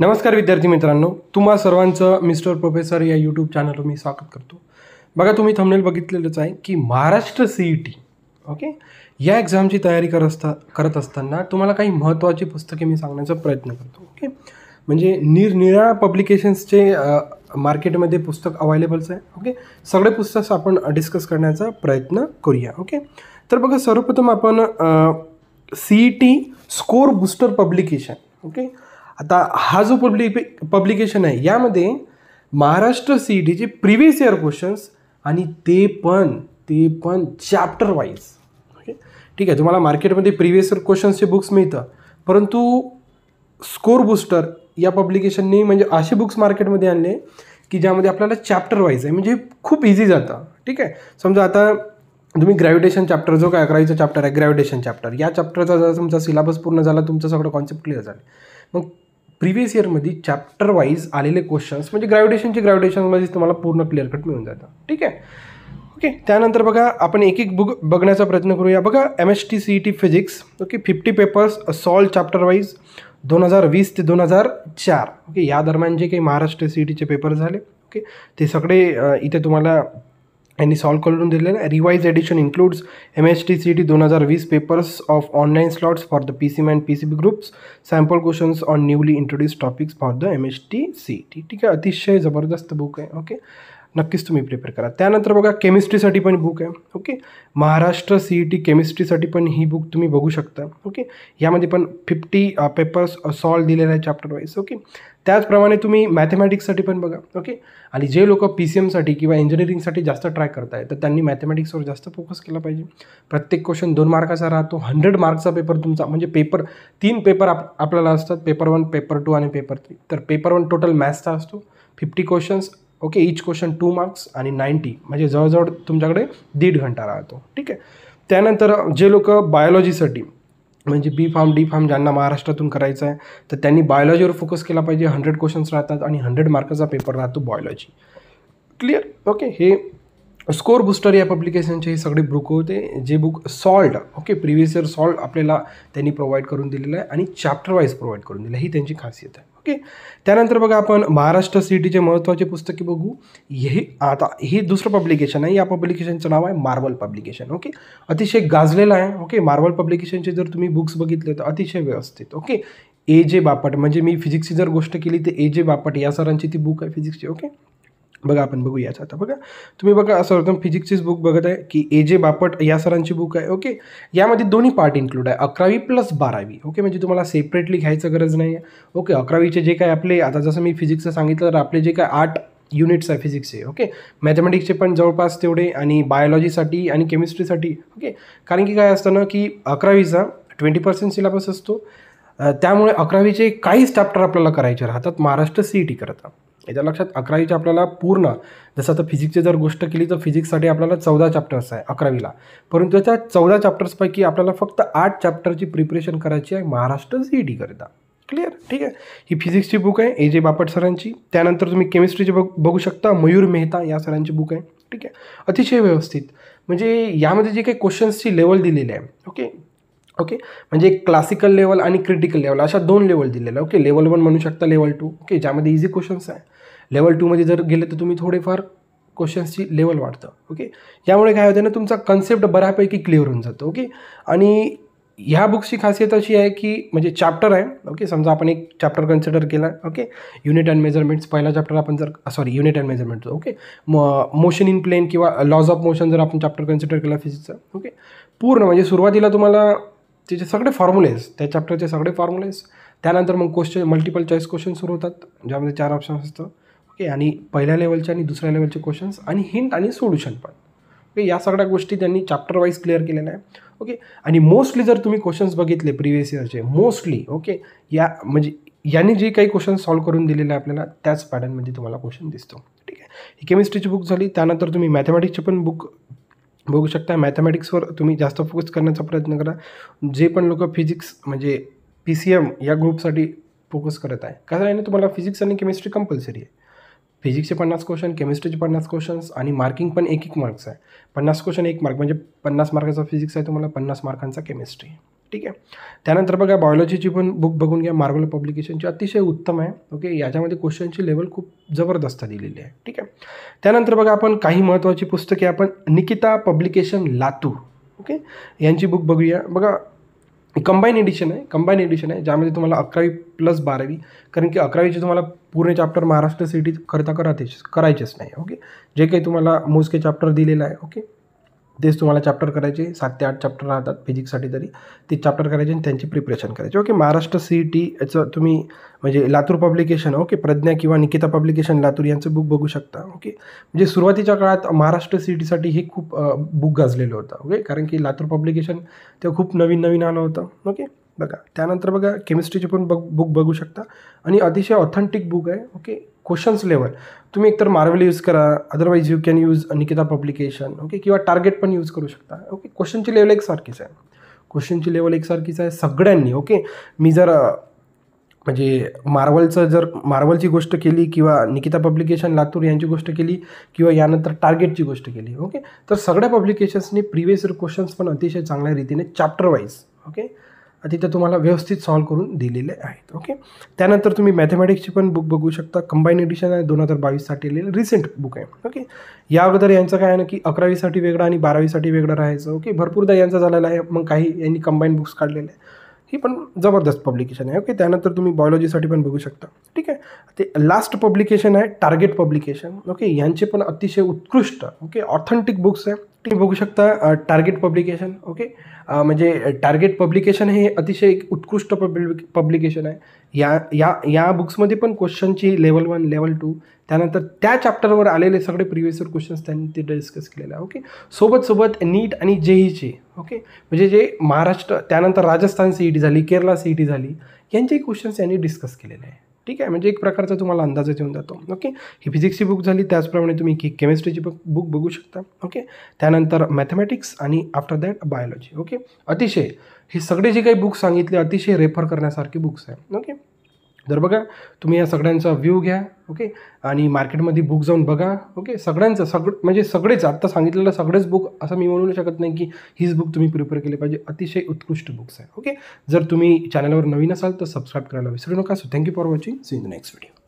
नमस्कार विद्यार्थी मित्रांनो तुम्हा सर्वांचं मिस्टर प्रोफेसर या यूट्यूब चॅनलवर मी स्वागत करतो बघा तुम्ही थंबनेल बघितलेलंच आहे की Maharashtra C E T okay या एक्झामची तयारी करत असता करत असताना तुम्हाला काही महत्त्वाची पुस्तके मी सांगण्याचा प्रयत्न करतो ओके म्हणजे निरनिराळ्या पब्लिकेशन्सचे मार्केटमध्ये पुस्तक अवेलेबल्स आहे ओके सगळे पुस्तक आपण डिस्कस करण्याचा प्रयत्न करूया ओके तर बघा सर्वप्रथम आपण C E T score booster publication okay आता हा जो पब्लिक पब्लिकेशन आहे यामध्ये महाराष्ट्र सी डीचे प्रिव्हियस इयर क्वेश्चन्स आणि ते पण ते पण चॅप्टर वाईज ओके ठीक आहे तुम्हाला मार्केटमध्ये प्रिव्हियस इयर क्वेश्चन्सचे बुक्स मिळतं परंतु स्कोर बुस्टर या पब्लिकेशननी म्हणजे असे बुक्स मार्केटमध्ये आणले की ज्यामध्ये आपल्याला चॅप्टर वाईज आहे म्हणजे खूप इझी जातं ठीक आहे समजा आता तुम्ही ग्रॅव्हिटेशन चॅप्टर जो काय अकरावीचा चॅप्टर आहे ग्रॅव्हिटेशन चॅप्टर या चॅप्टरचा जर तुमचा सिलेबस पूर्ण झाला तुमचं सगळं कॉन्सेप्ट क्लिअर झालं मग प्रिव्हियस इयरमध्ये चॅप्टर वाईज आलेले क्वेश्चन्स म्हणजे ग्रॅव्हिटेशनचे ग्रॅव्हिटेशनमध्ये तुम्हाला पूर्ण क्लिअर कट मिळून जातं ठीक आहे ओके त्यानंतर बघा आपण एक एक बुक बघण्याचा प्रयत्न करूया बघा M S T C T physics okay fifty papers solve chapter wise दोन हजार वीस ते दोन हजार चार ओके या दरम्यान जे काही महाराष्ट्र सी ई टीचे पेपर झाले ओके ते सगळे इथे तुम्हाला यानी सॉल्व कर दे लेना revise edition includes M H T C T दोन हज़ार वीस papers of online slots for the P C M and P C B groups sample question on newly introduce topics for the M H T C T ठीक है अतिशय ज़बरदस्त book है okay okay? नक्कीच तुम्ही प्रिपेअर करा त्यानंतर बघा केमिस्ट्रीसाठी पण बुक आहे okay Maharashtra C E T केमिस्ट्रीसाठी पण ही बुक तुम्ही बघू शकता ओके यामध्ये पण फिफ्टी पेपर्स सॉल्व दिलेले आहे चॅप्टर वाईज ओके त्याचप्रमाणे तुम्ही मॅथमॅटिक्ससाठी पण बघा ओके आणि जे लोक पी सी एमसाठी किंवा इंजिनिअरिंगसाठी जास्त ट्राय करत आहेत तर त्यांनी मॅथमॅटिक्सवर जास्त फोकस केला पाहिजे प्रत्येक क्वेश्चन दोन मार्काचा राहतो हंड्रेड मार्कचा पेपर तुमचा म्हणजे पेपर तीन पेपर आप आपल्याला असतात पेपर वन पेपर टू आणि पेपर थ्री तर पेपर वन टोटल मॅथ्सचा असतो fifty questions okay each question two marks आणि नाईन्टी म्हणजे जवळजवळ तुमच्याकडे दीड घंटा राहतो ठीक आहे त्यानंतर जे लोक बायोलॉजीसाठी म्हणजे बी फार्म डी फार्म ज्यांना महाराष्ट्रातून करायचं आहे तर त्यांनी बायोलॉजीवर फोकस केला पाहिजे हंड्रेड क्वेश्चन्स राहतात आणि हंड्रेड मार्काचा पेपर राहतो बायोलॉजी क्लिअर ओके हे स्कोर बुस्टर या पब्लिकेशनचे हे सगळे बुक होते जे book solved okay previous year solved आपल्याला त्यांनी प्रोव्हाइड करून दिलेलं आहे आणि चॅप्टर वाईज प्रोव्हाइड करून दिलं ही त्यांची खासियत आहे ओके त्यानंतर बघा आपण महाराष्ट्र सिटीचे महत्त्वाचे पुस्तके बघू हे आता हे दुसरं पब्लिकेशन आहे या पब्लिकेशनचं नाव आहे मार्वल पब्लिकेशन ओके अतिशय गाजलेलं आहे ओके मार्वल पब्लिकेशनचे जर तुम्ही बुक्स बघितले तर अतिशय व्यवस्थित ओके ए जे बापट म्हणजे मी फिजिक्सची जर गोष्ट केली तर ए जे बापट या सरांची ती बुक आहे फिजिक्सची ओके बघा आपण बघूयाच आता बघा तुम्ही बघा असं होतं फिजिक्सचीच बुक बघत आहे की ए जे बापट या सरांची बुक आहे ओके यामध्ये दोन्ही पार्ट इन्क्लूड आहे अकरावी प्लस बारावी ओके म्हणजे तुम्हाला सेपरेटली घ्यायचं गरज नाही आहे ओके अकरावीचे जे काय आपले आता जसं मी फिजिक्सचं सांगितलं तर आपले जे काय आठ युनिट्स आहे फिजिक्सचे ओके मॅथमॅटिक्सचे पण जवळपास तेवढे आणि बायोलॉजीसाठी आणि केमिस्ट्रीसाठी ओके कारण की काय असतं ना की अकरावीचा ट्वेंटी पर्सेंट सिलेबस असतो त्यामुळे अकरावीचे काहीच चॅप्टर आपल्याला करायचे राहतात महाराष्ट्र सी ई टी करता याच्या लक्षात अकरावीचे आपल्याला पूर्ण जसं आता फिजिक्सची जर गोष्ट केली तर फिजिक्ससाठी आपल्याला चौदा चॅप्टर्स आहे अकरावीला परंतु त्याच्या चौदा चॅप्टर्सपैकी आपल्याला फक्त आठ चॅप्टरची प्रिपरेशन करायची आहे महाराष्ट्र ई e करिता क्लिअर ठीक आहे ही फिजिक्सची बुक आहे ए जे बापट सरांची त्यानंतर तुम्ही केमिस्ट्रीची बघ बघू शकता मयूर मेहता या सरांची बुक आहे ठीक आहे अतिशय व्यवस्थित म्हणजे यामध्ये जे काही क्वेश्चन्सची लेवल दिलेली आहे ओके ओके म्हणजे क्लासिकल लेवल आणि क्रिटिकल लेवल अशा दोन लेवल दिलेल्या ओके लेवल वन म्हणू शकता लेवल टू ओके ज्यामध्ये इझी क्वेश्चन्स आहे लेवल टूमध्ये जर गेले तर तुम्ही थोडेफार क्वेश्चन्सची लेवल वाढतं ओके यामुळे काय होतं ना तुमचा कन्सेप्ट बऱ्यापैकी क्लिअर होऊन जातो ओके आणि ह्या बुक्सची खासियत अशी आहे की म्हणजे चॅप्टर आहे ओके समजा आपण एक चॅप्टर कन्सिडर केला ओके युनिट अँड मेजरमेंट्स पहिला चॅप्टर आपण जर sorry unit and measurements okay म मोशन इन प्लेन किंवा लॉज ऑफ मोशन जर आपण चॅप्टर कन्सिडर केला फिजिक्सचा ओके पूर्ण म्हणजे सुरुवातीला तुम्हाला त्याचे सगळे फॉर्म्युलेज त्या चॅप्टरचे सगळे फॉर्म्युलेज त्यानंतर मग क्वेश्चन मल्टिपल चॉईस क्वेश्चन सुरू होतात ज्यामध्ये चार ऑप्शन्स असतं ओके आणि पहिल्या लेवलचे आणि दुसऱ्या लेवलचे क्वेश्चन्स आणि हिंट आणि सोल्युशन पण ओके या सगळ्या गोष्टी त्यांनी चॅप्टर वाईज क्लिअर केलेल्या आहे ओके आणि मोस्टली जर तुम्ही क्वेश्चन्स बघितले प्रिव्हियस इयरचे मोस्टली ओके या म्हणजे यांनी जे काही क्वेश्चन सॉल्व्ह करून दिलेले आहे आपल्याला त्याच पॅटर्नमध्ये तुम्हाला क्वेश्चन दिसतो ठीक आहे ही केमिस्ट्रीची बुक झाली त्यानंतर तुम्ही मॅथमॅटिक्सची पण बुक बघू शकता मॅथमॅटिक्सवर तुम्ही जास्त फोकस करण्याचा प्रयत्न करा जे पण लोक फिजिक्स म्हणजे पी सी एम या ग्रुपसाठी फोकस करत आहे कारण तुम्हाला फिजिक्स आणि केमिस्ट्री कंपल्सरी आहे फिजिक्सचे पन्नास क्वेश्चन केमिस्ट्रीचे पन्नास क्वेश्चन्स आणि मार्किंग पण एक एक मार्क्स आहे पन्नास क्वेश्चन एक मार्क म्हणजे पन्नास मार्काचा फिजिक्स आहे तुम्हाला पन्नास मार्कांचा केमिस्ट्री ठीक आहे त्यानंतर बघा बायोलॉजीची पण बुक बघून घ्या मार्वल पब्लिकेशनची अतिशय उत्तम आहे ओके याच्यामध्ये क्वेश्चनची लेवल खूप जबरदस्त दिलेली आहे ठीक आहे त्यानंतर बघा आपण काही महत्त्वाची पुस्तके आपण निकिता पब्लिकेशन लातू ओके यांची बुक बघूया बघा कंबाईन एडिशन आहे कंबाईन एडिशन आहे ज्यामध्ये तुम्हाला अकरावी प्लस बारावी कारण की अकरावीची तुम्हाला पूर्ण चॅप्टर महाराष्ट्र सिटी करता करायचेच करायचेच नाही ओके जे काही तुम्हाला मोजके चॅप्टर दिलेलं आहे ओके तेच तुम्हाला चॅप्टर करायचे सात ते आठ चॅप्टर राहतात फिजिक्ससाठी तरी ते चॅप्टर करायचे आणि त्यांची प्रिपरेशन करायची ओके महाराष्ट्र सी टी तुम्ही म्हणजे लातूर पब्लिकेशन ओके प्रज्ञा किंवा निकिता पब्लिकेशन लातूर यांचं बुक बघू शकता ओके म्हणजे सुरुवातीच्या काळात महाराष्ट्र सी टीसाठी हे खूप बुक गाजलेलं होतं ओके कारण की लातूर पब्लिकेशन तेव्हा खूप नवीन नवीन आलं होतं ओके बघा त्यानंतर बघा केमिस्ट्रीची पण बघ बुक बघू शकता आणि अतिशय ऑथेंटिक बुक आहे ओके क्वेश्चन्स लेवल तुम्ही एकतर मार्वल यूज करा otherwise you can use Nikita publication okay किंवा टार्गेट पण यूज करू शकता ओके क्वेश्चनची लेवल एकसारखीच आहे क्वेश्चनची लेवल एकसारखीच आहे सगळ्यांनी ओके मी जर म्हणजे मार्वलचं जर मार्वलची गोष्ट केली किंवा निकिता पब्लिकेशन लातूर यांची गोष्ट केली किंवा यानंतर टार्गेटची गोष्ट केली ओके तर सगळ्या पब्लिकेशन्सनी प्रिवियस क्वेश्चन्स पण अतिशय चांगल्या रीतीने चॅप्टरवाईज वाईज ओके तिथं तुम्हाला व्यवस्थित सॉल्व करून दिलेले आहेत ओके त्यानंतर तुम्ही मॅथमॅटिक्सची पण बुक बघू शकता कंबाईन एडिशन आहे दोन हजार बावीससाठी लिहिलेलं रिसेंट बुक आहे ओके या अगोदर यांचं काय आहे ना की अकरावीसाठी वेगळं आणि बारावीसाठी वेगळं राहायचं ओके भरपूरदा यांचं झालेलं आहे मग काही यांनी कंबाईन बुक्स काढलेले आहे ही पण जबरदस्त पब्लिकेशन आहे ओके त्यानंतर तुम्ही बायोलॉजीसाठी पण बघू शकता ठीक आहे ते लास्ट पब्लिकेशन आहे टार्गेट पब्लिकेशन ओके यांचे पण अतिशय उत्कृष्ट ओके ऑथेंटिक बुक्स आहे तुम्ही बघू शकता टार्गेट पब्लिकेशन ओके म्हणजे टार्गेट पब्लिकेशन हे अतिशय एक उत्कृष्ट पब्लिक पब्लिकेशन आहे या या या बुक्समध्ये पण क्वेश्चनची लेवल वन लेवल टू त्यानंतर त्या चॅप्टरवर आलेले सगळे प्रिव्हियसर क्वेश्चन्स त्यांनी ते डिस्कस केलेले आहे ओके सोबत सोबत नीट आणि जेईचे ओके म्हणजे जे महाराष्ट्र त्यानंतर राजस्थान सी ई टी झाली केरला सी ई टी झाली यांचेही क्वेश्चन्स यांनी डिस्कस केलेले आहे ठीक आहे म्हणजे एक प्रकारचा तुम्हाला अंदाज येऊन जातो ओके ही फिजिक्सची बुक झाली त्याचप्रमाणे तुम्ही की केमिस्ट्रीची बुक बुक बघू शकता ओके त्यानंतर मॅथमॅटिक्स आणि आफ्टर दॅट बायोलॉजी ओके अतिशय हे सगळे जे काही बुक्स सांगितले अतिशय रेफर करण्यासारखे बुक्स आहे ओके जर बघा तुम्ही या सगळ्यांचा व्ह्यू घ्या ओके आणि मार्केटमध्ये बुक जाऊन बघा ओके सगळ्यांचं सगळं म्हणजे सगळेच आत्ता सांगितलेलं सगळेच बुक असं मी म्हणू शकत नाही की हीच बुक तुम्ही प्रिपेअर केली पाहिजे अतिशय उत्कृष्ट बुक्स आहे ओके जर तुम्ही चॅनलवर नवीन असाल तर सबस्क्राईब करायला विसरू नका so thank you for watching see in the next video